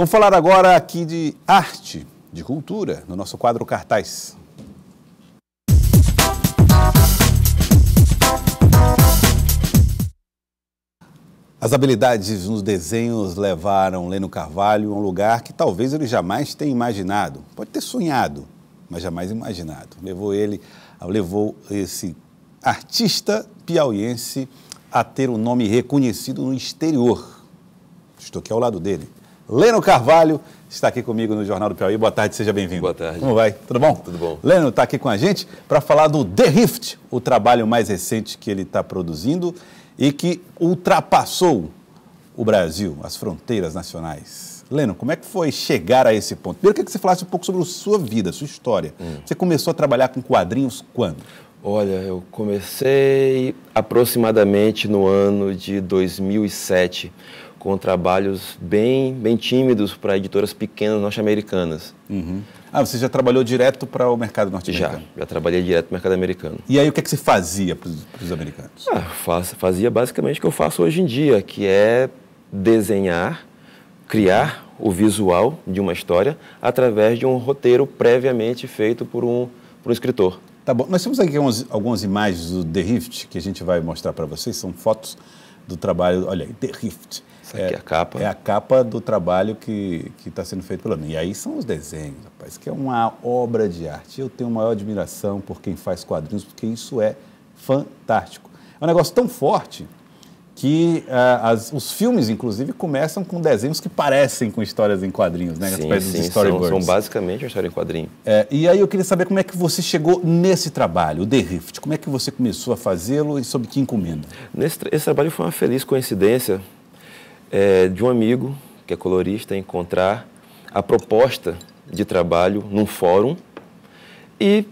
Vamos falar agora aqui de arte, de cultura, no nosso quadro Cartaz. As habilidades nos desenhos levaram Leno Carvalho a um lugar que talvez ele jamais tenha imaginado. Pode ter sonhado, mas jamais imaginado. Levou ele, levou esse artista piauiense a ter o um nome reconhecido no exterior. Estou aqui ao lado dele. Leno Carvalho está aqui comigo no Jornal do Piauí. Boa tarde, seja bem-vindo. Boa tarde. Como vai? Tudo bom? Tudo bom. Leno está aqui com a gente para falar do The Rift, o trabalho mais recente que ele está produzindo e que ultrapassou o Brasil, as fronteiras nacionais. Leno, como é que foi chegar a esse ponto? Primeiro, eu queria que você falasse um pouco sobre a sua vida, a sua história. Hum. Você começou a trabalhar com quadrinhos quando? Olha, eu comecei aproximadamente no ano de 2007 com trabalhos bem, bem tímidos para editoras pequenas norte-americanas. Uhum. Ah, você já trabalhou direto para o mercado norte-americano? Já, já trabalhei direto para o mercado americano. E aí o que é que você fazia para os americanos? Ah, faz, fazia basicamente o que eu faço hoje em dia, que é desenhar, criar o visual de uma história através de um roteiro previamente feito por um, por um escritor. Tá bom. Nós temos aqui algumas, algumas imagens do The Rift que a gente vai mostrar para vocês. São fotos do trabalho. Olha aí, The Rift. Essa aqui é, é a capa. É a capa do trabalho que está sendo feito pelo E aí são os desenhos, rapaz, que é uma obra de arte. Eu tenho maior admiração por quem faz quadrinhos, porque isso é fantástico. É um negócio tão forte que uh, as, os filmes, inclusive, começam com desenhos que parecem com histórias em quadrinhos, né? Tipo sim, As sim, são, são, basicamente a história em quadrinho. É, e aí eu queria saber como é que você chegou nesse trabalho, o The Rift. Como é que você começou a fazê-lo e sob que encomenda? Nesse, esse trabalho foi uma feliz coincidência é, de um amigo, que é colorista, encontrar a proposta de trabalho num fórum e,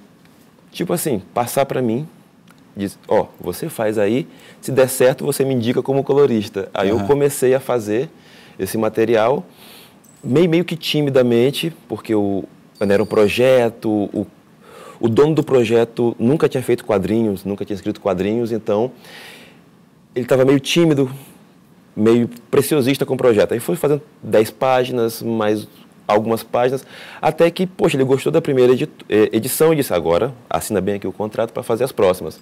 tipo assim, passar para mim. Diz, ó, oh, você faz aí, se der certo você me indica como colorista. Aí uhum. eu comecei a fazer esse material, meio, meio que timidamente, porque o, né, era um projeto, o o dono do projeto nunca tinha feito quadrinhos, nunca tinha escrito quadrinhos, então ele estava meio tímido meio preciosista com o projeto. Aí foi fazendo 10 páginas, mais algumas páginas, até que, poxa, ele gostou da primeira eh, edição e disse, agora assina bem aqui o contrato para fazer as próximas.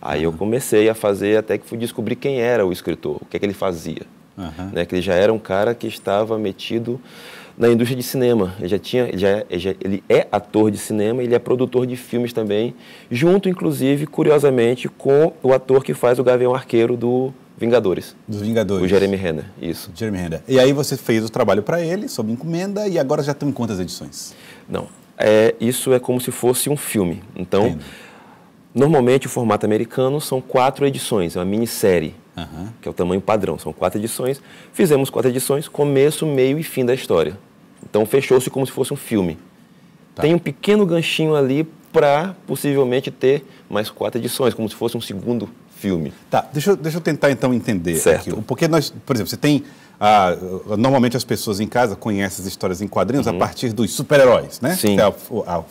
Aí eu comecei a fazer até que fui descobrir quem era o escritor, o que é que ele fazia. Uhum. Né, que ele já era um cara que estava metido na indústria de cinema. Ele já tinha, ele, já, ele, já, ele é ator de cinema, ele é produtor de filmes também, junto, inclusive, curiosamente, com o ator que faz o Gavião Arqueiro do Vingadores. Dos Vingadores. O Jeremy Renner, isso. Jeremy Renner. E aí você fez o trabalho para ele, sob encomenda, e agora já estão em quantas edições? Não, é, isso é como se fosse um filme. Então, Entendo. normalmente o formato americano são quatro edições, é uma minissérie, uhum. que é o tamanho padrão, são quatro edições. Fizemos quatro edições, começo, meio e fim da história. Então, fechou-se como se fosse um filme. Tá. Tem um pequeno ganchinho ali para possivelmente ter mais quatro edições, como se fosse um segundo filme. Tá, deixa eu, deixa eu tentar então entender certo. aquilo. Porque nós, por exemplo, você tem. Ah, normalmente as pessoas em casa conhecem as histórias em quadrinhos uhum. a partir dos super-heróis, né? Sim. É a, a, a,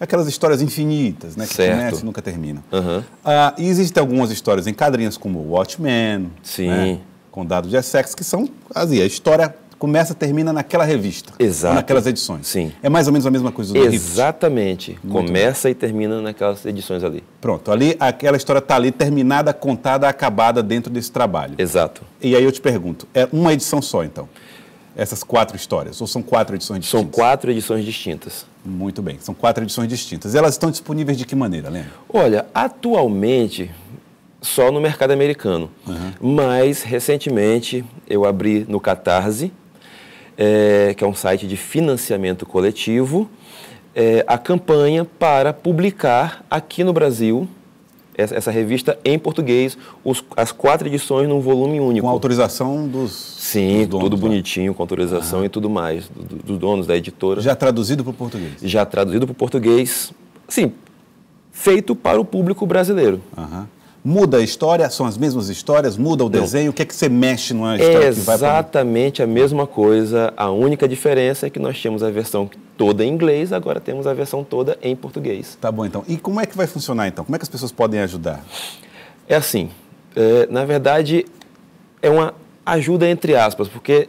aquelas histórias infinitas, né? Que certo. e nunca termina. Uhum. Ah, e existem algumas histórias em quadrinhos, como Watchmen, Sim. Né? Condado de Essex, que são assim, a história começa termina naquela revista. Exato. Naquelas edições. Sim. É mais ou menos a mesma coisa do Exatamente. começa bem. e termina naquelas edições ali. Pronto. Ali, aquela história está ali terminada, contada, acabada dentro desse trabalho. Exato. E aí eu te pergunto, é uma edição só, então? Essas quatro histórias? Ou são quatro edições distintas? São quatro edições distintas. Muito bem. São quatro edições distintas. Elas estão disponíveis de que maneira, Lênin? Olha, atualmente só no mercado americano. Uhum. Mas, recentemente, eu abri no Catarse, é, que é um site de financiamento coletivo, é, a campanha para publicar aqui no Brasil essa, essa revista em português, os, as quatro edições num volume único. Com autorização dos. Sim, dos donos, tudo né? bonitinho, com autorização ah. e tudo mais, do, dos donos da editora. Já traduzido para o português? Já traduzido para o português, sim, feito para o público brasileiro. Aham. Muda a história? São as mesmas histórias? Muda o Não. desenho? O que é que você mexe numa história é que vai Exatamente a mesma coisa. A única diferença é que nós tínhamos a versão toda em inglês, agora temos a versão toda em português. Tá bom, então. E como é que vai funcionar, então? Como é que as pessoas podem ajudar? É assim. É, na verdade, é uma ajuda entre aspas, porque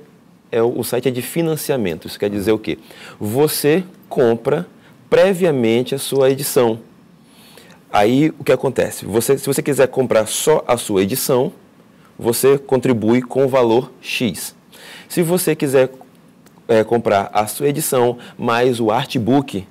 é, o site é de financiamento. Isso quer dizer o quê? Você compra previamente a sua edição. Aí o que acontece? Você, se você quiser comprar só a sua edição, você contribui com o valor X. Se você quiser é, comprar a sua edição mais o artbook,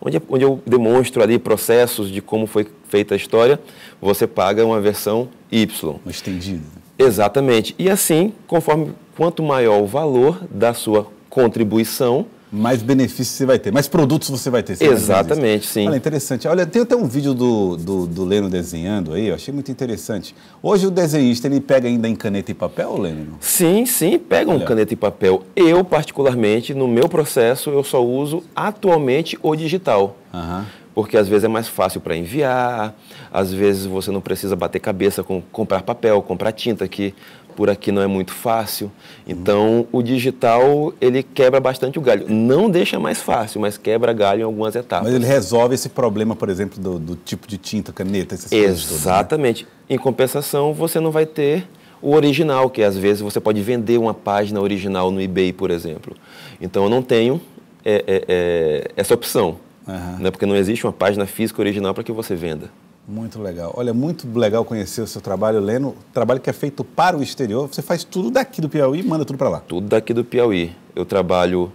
onde, onde eu demonstro ali processos de como foi feita a história, você paga uma versão Y. Estendida. Exatamente. E assim, conforme quanto maior o valor da sua contribuição, mais benefícios você vai ter, mais produtos você vai ter. Exatamente, sim. Olha, interessante. Olha, tem até um vídeo do, do, do, Leno desenhando aí, eu achei muito interessante. Hoje o desenhista, ele pega ainda em caneta e papel, Leno? Sim, sim, pega Olha. um caneta e papel. Eu, particularmente, no meu processo, eu só uso atualmente o digital. Aham. Uhum porque às vezes é mais fácil para enviar, às vezes você não precisa bater cabeça com comprar papel, comprar tinta, que por aqui não é muito fácil. Então, o digital, ele quebra bastante o galho. Não deixa mais fácil, mas quebra galho em algumas etapas. Mas ele resolve esse problema, por exemplo, do, do tipo de tinta, caneta, essas Exatamente. Todas, né? Em compensação, você não vai ter o original, que às vezes você pode vender uma página original no eBay, por exemplo. Então, eu não tenho é, é, é, essa opção. Uhum. Né? Porque não existe uma página física original para que você venda. Muito legal. Olha, muito legal conhecer o seu trabalho, Leno. Trabalho que é feito para o exterior. Você faz tudo daqui do Piauí e manda tudo para lá. Tudo daqui do Piauí. Eu trabalho.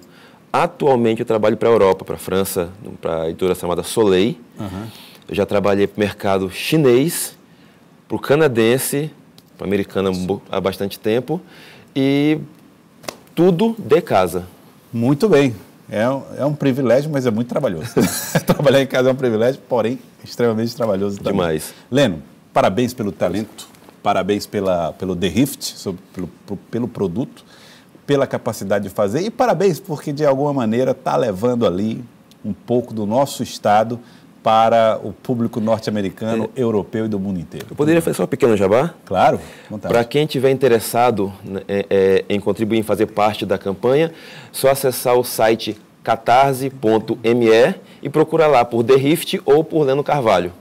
Atualmente eu trabalho para a Europa, para a França, para a editora chamada Soleil. Uhum. Eu já trabalhei para o mercado chinês, para o canadense, para o americano há bastante tempo. E tudo de casa. Muito bem. É um, é um privilégio, mas é muito trabalhoso. Trabalhar em casa é um privilégio, porém extremamente trabalhoso também. Demais. Leno, parabéns pelo talento, parabéns pela, pelo The Rift, sobre, pelo, pelo produto, pela capacidade de fazer e parabéns porque, de alguma maneira, está levando ali um pouco do nosso Estado para o público norte-americano, é. europeu e do mundo inteiro. Eu poderia fazer só um pequeno jabá? Claro. Para quem estiver interessado né, é, é, em contribuir em fazer parte da campanha, só acessar o site catarse.me e procurar lá por The Rift ou por Leno Carvalho.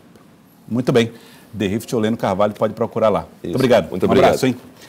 Muito bem. The Rift ou Leno Carvalho pode procurar lá. Isso. Muito obrigado. Muito um obrigado. abraço, hein?